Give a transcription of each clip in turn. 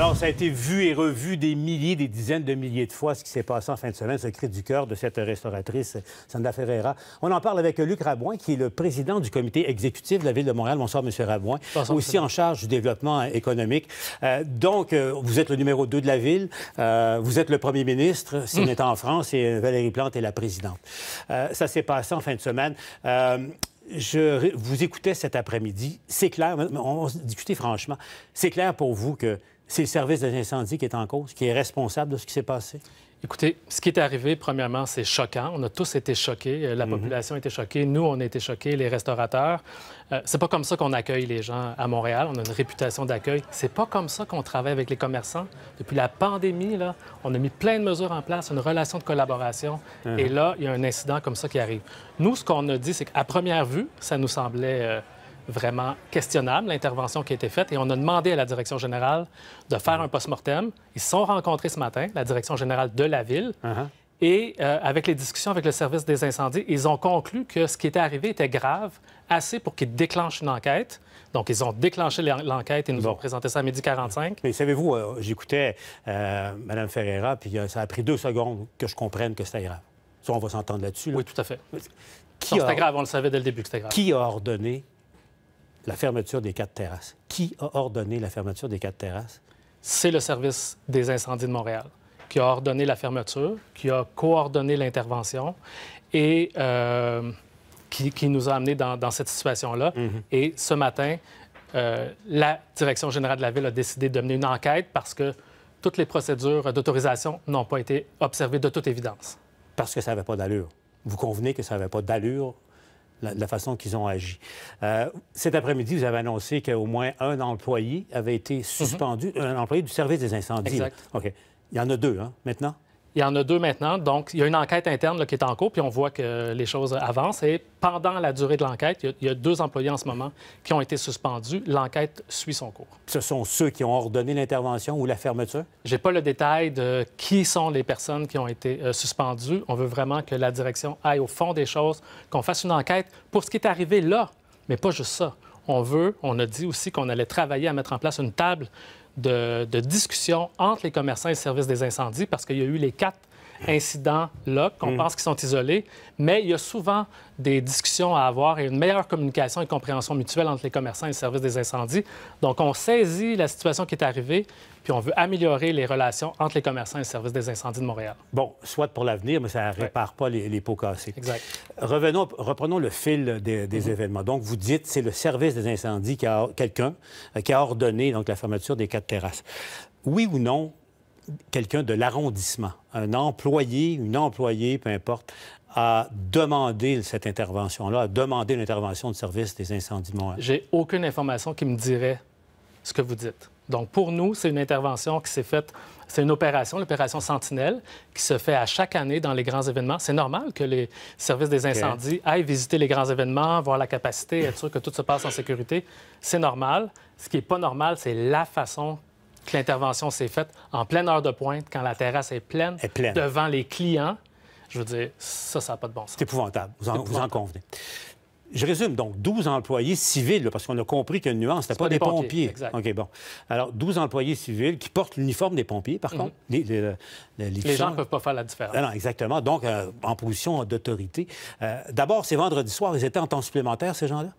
Alors, ça a été vu et revu des milliers, des dizaines de milliers de fois ce qui s'est passé en fin de semaine, ce cri du cœur de cette restauratrice, Sandra Ferreira. On en parle avec Luc Rabouin, qui est le président du comité exécutif de la Ville de Montréal. Bonsoir, M. Rabouin. Bonsoir, aussi en charge du développement euh, économique. Euh, donc, euh, vous êtes le numéro 2 de la Ville. vous êtes le premier ministre, si on mm. est en France, et Valérie Plante est la présidente. ça s'est passé en fin de semaine. je vous écoutais cet après-midi. C'est clair, on, va discuter franchement. C'est clair pour vous que c'est le service des incendies qui est en cause, qui est responsable de ce qui s'est passé? Écoutez, ce qui est arrivé, premièrement, c'est choquant. On a tous été choqués. Euh, la mhm. population était choquée. Nous, on a été choqués, les restaurateurs. Euh, c'est pas comme ça qu'on accueille les gens à Montréal. On a une réputation d'accueil. C'est pas comme ça qu'on travaille avec les commerçants. Depuis la pandémie, là, on a mis plein de mesures en place, une relation de collaboration. Mhm. Et là, il y a un incident comme ça qui arrive. Nous, ce qu'on a dit, c'est qu'à première vue, ça nous semblait. Euh, vraiment questionnable, l'intervention qui a été faite, et on a demandé à la direction générale de faire un post-mortem. Ils se sont rencontrés ce matin, la direction générale de la ville, uh-huh. et euh, avec les discussions avec le service des incendies, ils ont conclu que ce qui était arrivé était grave, assez pour qu'ils déclenchent une enquête. Donc, ils ont déclenché l'enquête et nous ont présenté ça à midi 45. Mais savez-vous, euh, j'écoutais euh, Madame Mme Ferreira, puis ça a pris deux secondes que je comprenne que c'était grave. Ça, on va s'entendre là-dessus. Oui, tout à fait. Qui C'était grave, on le savait dès le début que c'était grave. Qui a ordonné la fermeture des quatre terrasses. Qui a ordonné la fermeture des quatre terrasses? C'est le service des incendies de Montréal qui a ordonné la fermeture, qui a coordonné l'intervention et euh, qui, nous a amenés dans, cette situation-là. Mhm. Et ce matin, euh, la Direction générale de la Ville a décidé de mener une enquête parce que toutes les procédures d'autorisation n'ont pas été observées de toute évidence. Parce que ça n'avait pas d'allure. Vous convenez que ça n'avait pas d'allure la, façon qu'ils ont agi. Euh, cet après-midi, vous avez annoncé qu'au moins un employé avait été mhm. suspendu, un employé du service des incendies. OK. Il y en a deux, hein, maintenant? Il y en a deux maintenant. Donc, il y a une enquête interne qui est en cours, puis on voit que les choses avancent. Et pendant la durée de l'enquête, il, y a deux employés en ce moment qui ont été suspendus. L'enquête suit son cours. Ce sont ceux qui ont ordonné l'intervention ou la fermeture? J'ai pas le détail de qui sont les personnes qui ont été euh, suspendues. On veut vraiment que la direction aille au fond des choses, qu'on fasse une enquête pour ce qui est arrivé là, mais pas juste ça on veut, on a dit aussi qu'on allait travailler à mettre en place une table de, de discussion entre les commerçants et le service des incendies parce qu'il y a eu les quatre incidents-là, qu'on mm. pense qu'ils sont isolés, mais il y a souvent des discussions à avoir et une meilleure communication et compréhension mutuelle entre les commerçants et le service des incendies. Donc, on saisit la situation qui est arrivée, puis on veut améliorer les relations entre les commerçants et le service des incendies de Montréal. Bon, soit pour l'avenir, mais ça ne répare pas les, pots cassés. Exact. Revenons, reprenons le fil des, mm-hmm. événements. Donc, vous dites c'est le service des incendies qui a quelqu'un euh, qui a ordonné donc la fermeture des quatre terrasses. Oui ou non, quelqu'un de l'arrondissement, un employé, une employée, peu importe, a demandé cette intervention-là, a demandé l'intervention du service des incendies de J'ai aucune information qui me dirait ce que vous dites. Donc, pour nous, c'est une intervention qui s'est faite, c'est une opération, l'opération Sentinelle, qui se fait à chaque année dans les grands événements. C'est normal que les services des incendies aillent visiter les grands événements, voir la capacité, être sûr que tout se passe en sécurité. C'est normal. Ce qui n'est pas normal, c'est la façon que l'intervention s'est faite en pleine heure de pointe, quand la terrasse est pleine, devant les clients. Je veux dire, ça, ça n'a pas de bon sens. C'est épouvantable. Vous en, convenez. Je résume, donc 12 employés civils, parce qu'on a compris qu'il y a une nuance, ce pas, pas, des pompiers. OK, bon. Alors, 12 employés civils qui portent l'uniforme des pompiers, par mhm. contre. Les, gens ne peuvent pas faire la différence. Non, exactement. Donc, euh, en position d'autorité. Euh, d'abord, c'est vendredi soir, ils étaient en temps supplémentaire, ces gens-là?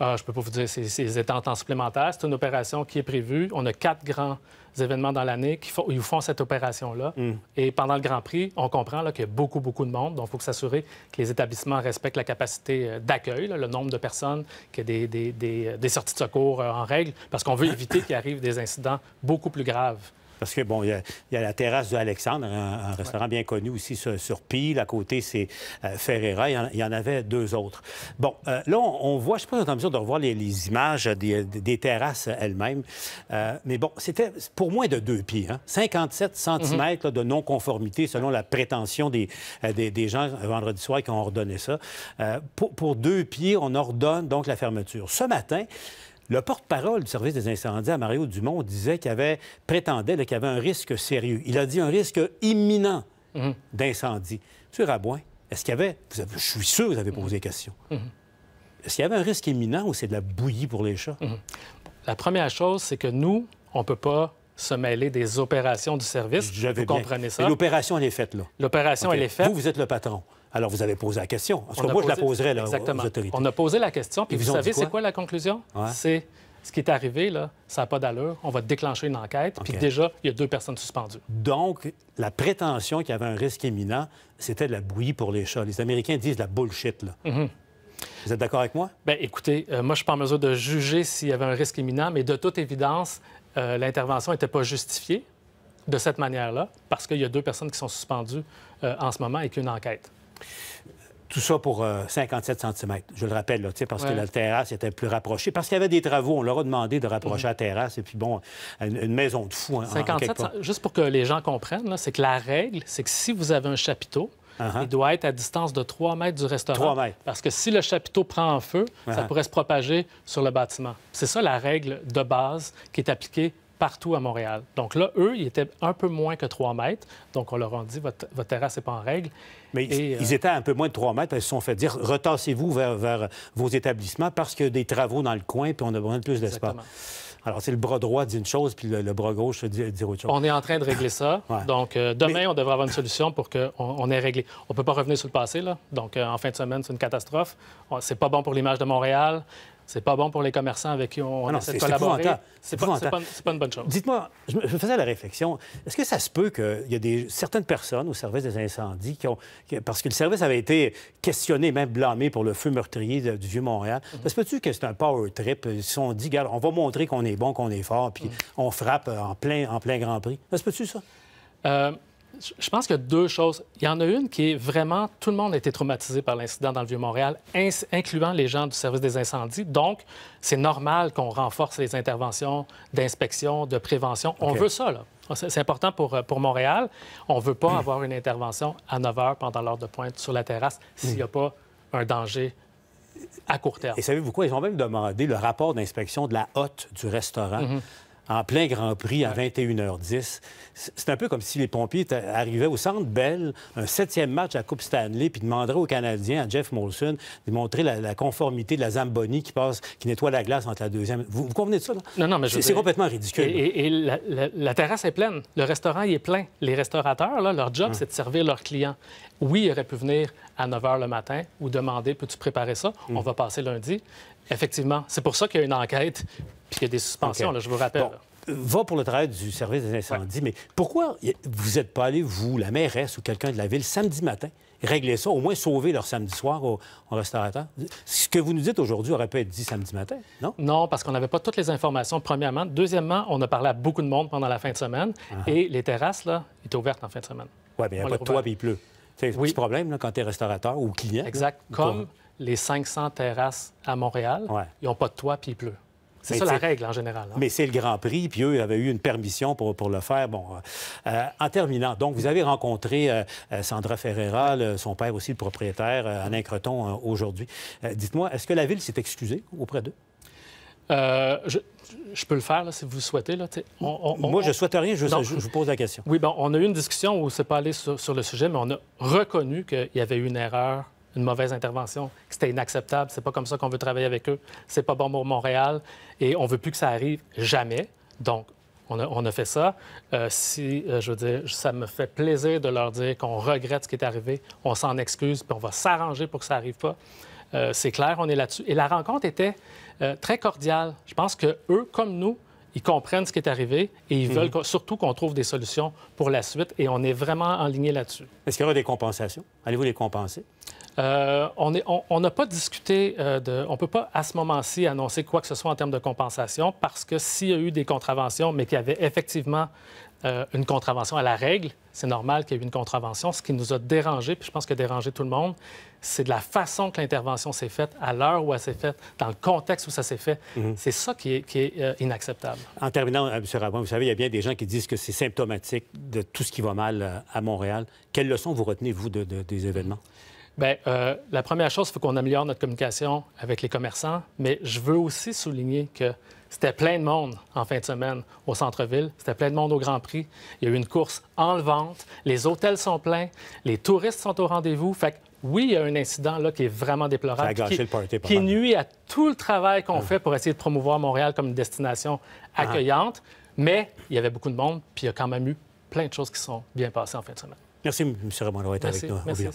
Ah, je ne peux pas vous dire ces temps supplémentaire. C'est une opération qui est prévue. On a quatre grands événements dans l'année qui font, font cette opération-là. Mm. Et pendant le Grand Prix, on comprend qu'il y a beaucoup, beaucoup de monde. Donc, il faut s'assurer que les établissements respectent la capacité euh, d'accueil, le nombre de personnes, qu'il y ait des, euh, des, sorties de secours euh, en règle, parce qu'on veut éviter qu'il arrive des incidents beaucoup plus graves. Parce que, bon, il y, a la terrasse de Alexandre, un, restaurant bien connu aussi sur, Pile. À côté, c'est euh, Ferreira. Il y, en, avait deux autres. Bon, euh, là, on, voit, je ne sais pas en mesure de revoir les, images des, terrasses elles-mêmes. Euh, mais bon, c'était pour moins de deux pieds. 57 hein. cm de non-conformité selon la prétention des, des, gens vendredi soir qui ont ordonné ça. Pour, pour deux pieds, on ordonne donc la fermeture. Ce matin, le porte-parole du service des incendies à Mario Dumont disait qu'il avait, prétendait qu'il y avait un risque sérieux. Il a dit un risque imminent mhm. d'incendie. M. Rabouin, est-ce qu'il y avait, je suis sûr que vous avez posé des mhm. questions, mhm. est-ce qu'il y avait un risque imminent ou c'est de la bouillie pour les chats? La première chose, c'est que nous, on ne peut pas se mêler des opérations du service. vous comprenez ça? L'opération, elle est faite, là. L'opération, elle est faite. Vous, vous êtes le patron. Alors, vous avez posé la question. Parce que moi, je la poserais là, aux autorités. On a posé la question, puis, vous savez, c'est quoi la conclusion? C'est ce qui est arrivé, là, ça n'a pas d'allure. On va déclencher une enquête. Puis déjà, il y a deux personnes suspendues. Donc, la prétention qu'il y avait un risque imminent, c'était de la bouillie pour les chats. Les Américains disent la bullshit. Là. Mhm. Vous êtes d'accord avec moi? Bien, écoutez, euh, moi, je suis pas en mesure de juger s'il y avait un risque imminent, mais de toute évidence, euh, l'intervention n'était pas justifiée de cette manière-là parce qu'il y a deux personnes qui sont suspendues euh, en ce moment et qu'une enquête. Tout ça pour 57 euh, cm, je le rappelle, là, parce que la terrasse était plus rapprochée. Parce qu'il y avait des travaux, on leur a demandé de rapprocher mhm. la terrasse, et puis bon, une, maison de fou. 57, hein, juste pour que les gens comprennent, c'est que la règle, c'est que si vous avez un chapiteau, uh-huh. Il doit être à distance de 3 mètres du restaurant. 3 mètres. Parce que si le chapiteau prend en feu, ça uh-huh. pourrait se propager sur le bâtiment. C'est ça la règle de base qui est appliquée partout à Montréal. Donc là, eux, ils étaient un peu moins que 3 mètres. Donc on leur a dit, votre, terrasse n'est pas en règle. Mais ils, euh, étaient un peu moins de 3 mètres. Ils se sont fait dire, retassez-vous vers, vers, vos établissements parce qu'il y a des travaux dans le coin, puis on a besoin de plus d'espace. Alors, c'est le bras droit dit une chose, puis le, bras gauche dit, dit, autre chose. On est en train de régler ça. Donc, euh, demain, on devrait avoir une solution pour qu'on on ait réglé. On ne peut pas revenir sur le passé, Donc, euh, en fin de semaine, c'est une catastrophe. C'est pas bon pour l'image de Montréal. C'est pas bon pour les commerçants avec qui on ah non, essaie de collaborer. C'est pas, une bonne chose. Dites-moi, je, me faisais la réflexion, est-ce que ça se peut qu'il y a des, certaines personnes au service des incendies qui ont... parce que le service avait été questionné, même blâmé pour le feu meurtrier du Vieux-Montréal. Est-ce que tu que c'est un power trip? Si on dit, regarde, on va montrer qu'on est bon, qu'on est fort, puis mhm. on frappe en plein, en plein Grand Prix. Est-ce que tu ça? Euh je pense qu'il y a deux choses. Il y en a une qui est vraiment, tout le monde a été traumatisé par l'incident dans le Vieux-Montréal, incluant les gens du service des incendies. Donc, c'est normal qu'on renforce les interventions d'inspection, de prévention. On veut ça, là. Ah, c'est important pour, euh, Montréal. On ne veut pas avoir une intervention à 9 h pendant l'heure de pointe sur la terrasse s'il n'y a mm. pas un danger à court terme. Et savez-vous quoi? Ils ont même demandé le rapport d'inspection de la hotte du restaurant. Mm-hmm en plein Grand Prix à 21h10. C'est un peu comme si les pompiers arrivaient au Centre Bell, un septième match à Coupe Stanley, puis demanderaient aux Canadiens, à Jeff Molson, de montrer la, conformité de la Zamboni qui passe, qui nettoie la glace entre la deuxième. Vous, vous convenez de ça? Non, non, mais je... C'est complètement ridicule. Et, la, terrasse est pleine. Le restaurant il est plein. Les restaurateurs, là, leur job, c'est de servir leurs clients. Oui, ils auraient pu venir à 9 h le matin ou demander, peux-tu préparer ça? Mm. On va passer lundi. Effectivement. C'est pour ça qu'il y a une enquête puis qu'il y a des suspensions, je vous rappelle. va pour le travail du service des incendies, mais pourquoi vous n'êtes pas allé, vous, la mairesse ou quelqu'un de la ville, samedi matin, régler ça, au moins sauver leur samedi soir au, restaurateur? Ce que vous nous dites aujourd'hui aurait pu être dit samedi matin, non? Non, parce qu'on n'avait pas toutes les informations, premièrement. Deuxièmement, on a parlé à beaucoup de monde pendant la fin de semaine ah. et les terrasses, là, étaient ouvertes en fin de semaine. Oui, mais il n'y a pas de toit et il pleut. C'est oui. problème quand tu es restaurateur ou client. Exact. comme les 500 terrasses à Montréal, ils n'ont pas de toit puis il pleut. C'est ça la règle en général. Hein. Mais c'est le Grand Prix, puis eux avaient eu une permission pour, le faire. Bon, euh, en terminant, donc vous avez rencontré euh, euh, Sandra Ferreira, son père aussi le propriétaire, euh, Alain Creton, aujourd'hui. dites-moi, est-ce que la ville s'est excusée auprès d'eux? Je, peux le faire si vous le souhaitez. Moi, je ne souhaite rien, je, vous pose la question. Oui, bon, on a eu une discussion où on s'est pas allé sur, sur, le sujet, mais on a reconnu qu'il y avait eu une erreur une mauvaise intervention, que c'était inacceptable, c'est pas comme ça qu'on veut travailler avec eux, c'est pas bon pour Montréal et on veut plus que ça arrive jamais. Donc, on a, fait ça. Euh, si, euh, je veux dire, ça me fait plaisir de leur dire qu'on regrette ce qui est arrivé, on s'en excuse, puis on va s'arranger pour que ça arrive pas. Euh, c'est clair, on est là-dessus. Et la rencontre était très cordiale. Je pense que eux, comme nous, ils comprennent ce qui est arrivé et ils mhm. veulent surtout qu'on trouve des solutions pour la suite et on est vraiment en ligne là-dessus. Est-ce qu'il y aura des compensations? Allez-vous les compenser? Euh, on n'a pas discuté euh, de... On ne peut pas, à ce moment-ci, annoncer quoi que ce soit en termes de compensation parce que s'il y a eu des contraventions, mais qu'il y avait effectivement euh, une contravention à la règle, c'est normal qu'il y ait eu une contravention. Ce qui nous a dérangé, puis je pense que dérangé tout le monde, c'est de la façon que l'intervention s'est faite, à l'heure où elle s'est faite, dans le contexte où ça s'est fait. Mhm. C'est ça qui est, inacceptable. En terminant, M. Rabouin, vous savez, il y a bien des gens qui disent que c'est symptomatique de tout ce qui va mal à Montréal. Quelles leçon vous retenez, vous, des événements? Bien, euh, la première chose, il faut qu'on améliore notre communication avec les commerçants, mais je veux aussi souligner que c'était plein de monde en fin de semaine au centre-ville, c'était plein de monde au Grand Prix. Il y a eu une course enlevante, les hôtels sont pleins, les touristes sont au rendez-vous. Fait que, oui, il y a un incident là qui est vraiment déplorable, qui, qui nuit à tout le travail qu'on ah fait pour essayer de promouvoir Montréal comme une destination ah. accueillante. Mais il y avait beaucoup de monde, puis il y a quand même eu plein de choses qui sont bien passées en fin de semaine. Merci, M. Raymond, être avec nous. Merci,